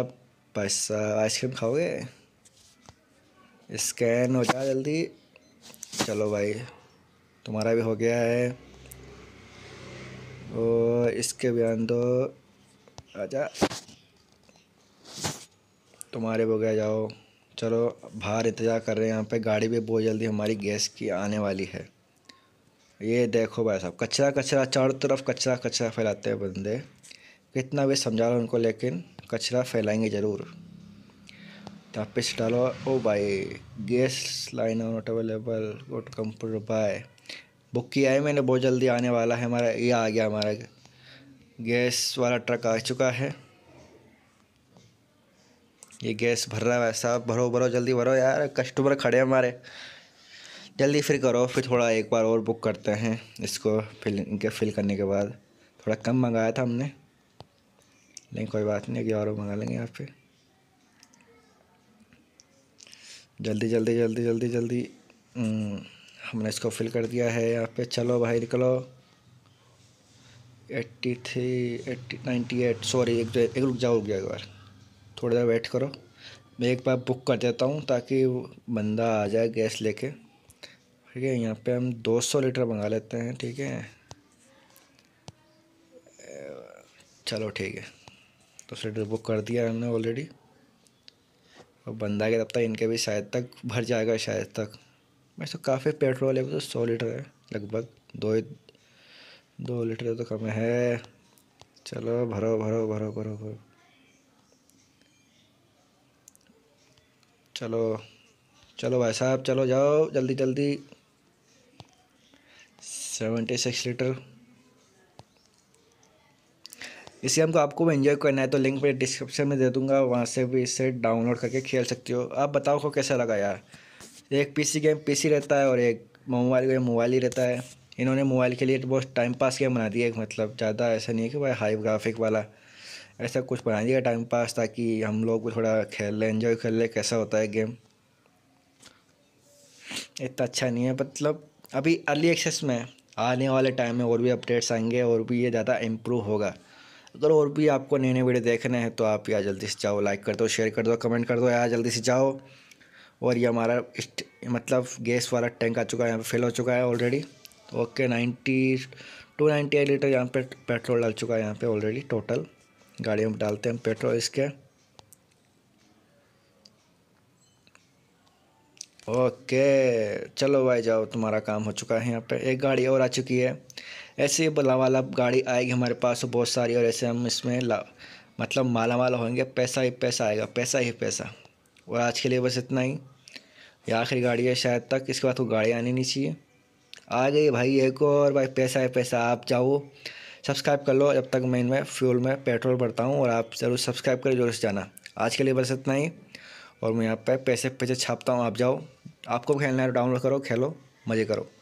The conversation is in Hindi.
आप पैसा आइसक्रीम खाओगे स्कैन हो जाए जल्दी चलो भाई तुम्हारा भी हो गया है और इसके बयान दो आजा तुम्हारे हो गया जाओ चलो बाहर इंतज़ार कर रहे हैं यहाँ पे गाड़ी भी बहुत जल्दी हमारी गैस की आने वाली है ये देखो भाई साहब कचरा कचरा चारों तरफ कचरा कचरा फैलाते हैं बंदे कितना भी समझा रहे उनको लेकिन कचरा फैलाएंगे ज़रूर तो आप वापस डालो ओ भाई gas line not available got to computer by book किया है मैंने बहुत जल्दी आने वाला है हमारा ये आ गया हमारा गैस वाला ट्रक आ चुका है ये गैस भर रहा है साहब भरो भरो जल्दी भरो यार कस्टमर खड़े हैं हमारे जल्दी फिर करो फिर थोड़ा एक बार और बुक करते हैं इसको फिल इनके फिल करने के बाद थोड़ा कम मंगाया था हमने नहीं कोई बात नहीं और मंगा लेंगे यहाँ पे जल्दी जल्दी जल्दी जल्दी जल्दी हम्म, हमने इसको फिल कर दिया है यहाँ पे चलो भाई निकलो eighty three eighty ninety eight sorry एक एक रुक जाओ रुक जाओ एक बार थोड़ी देर वेट करो मैं एक बार बुक कर देता हूँ ताकि बंदा आ जाए गैस लेके ठीक है यहाँ पे हम 200 लीटर मंगा लेते हैं ठीक है चलो ठीक है तो सीट बुक कर दिया हमने ऑलरेडी और बंदा के तब तक इनके भी शायद तक भर जाएगा शायद तक मैं तो काफ़ी पेट्रोल है तो सौ लीटर है लगभग दो दो लीटर तो कम है चलो भरो भरो भरो भरो भरो चलो चलो भाई साहब चलो जाओ जल्दी जल्दी सेवेंटी सिक्स लीटर इस गेम को आपको भी इन्जॉय करना है तो लिंक मैं डिस्क्रिप्शन में दे दूँगा वहाँ से भी इसे डाउनलोड करके खेल सकते हो आप बताओ को कैसा लगा यार एक पीसी गेम पीसी रहता है और एक मोबाइल गेम मोबाइल ही रहता है इन्होंने मोबाइल के लिए तो बहुत टाइम पास गेम बना दिया मतलब ज़्यादा ऐसा नहीं है कि भाई हाई ग्राफिक वाला ऐसा कुछ बना दिया टाइम पास ताकि हम लोग को थोड़ा खेल लें इन्जॉय कर ले कैसा होता है गेम इतना अच्छा नहीं है मतलब अभी अर्ली एक्सेस में आने वाले टाइम में और भी अपडेट्स आएंगे और भी ये ज़्यादा इम्प्रूव होगा अगर और भी आपको नए नए वीडियो देखने हैं तो आप यहाँ जल्दी से जाओ लाइक कर दो शेयर कर दो कमेंट कर दो यहाँ जल्दी से जाओ और ये हमारा मतलब गैस वाला टैंक आ चुका है यहाँ पर फिल हो चुका है already okay ninety two ninety eight litre यहाँ पे पेट्रोल डाल चुका है यहाँ पर ऑलरेडी टोटल गाड़ी में डालते हैं पेट्रोल इसके ओके चलो भाई जाओ तुम्हारा काम हो चुका है यहाँ पे एक गाड़ी और आ चुकी है ऐसे बला वाला गाड़ी आएगी हमारे पास बहुत सारी और ऐसे हम इसमें ला मतलब माला माला होंगे पैसा ही पैसा आएगा पैसा ही पैसा और आज के लिए बस इतना ही ये आखिरी गाड़ी है शायद तक इसके बाद वो गाड़ी आनी नहीं चाहिए आ गई भाई एक और भाई पैसा है पैसा आप जाओ सब्सक्राइब कर लो जब तक मैं इनमें फ्यूल में पेट्रोल भरता हूँ और आप ज़रूर सब्सक्राइब करें जरूर जाना आज के लिए बस इतना ही और मैं यहाँ पे पैसे पैसे छापता हूँ आप जाओ आपको खेलना है डाउनलोड तो करो खेलो मज़े करो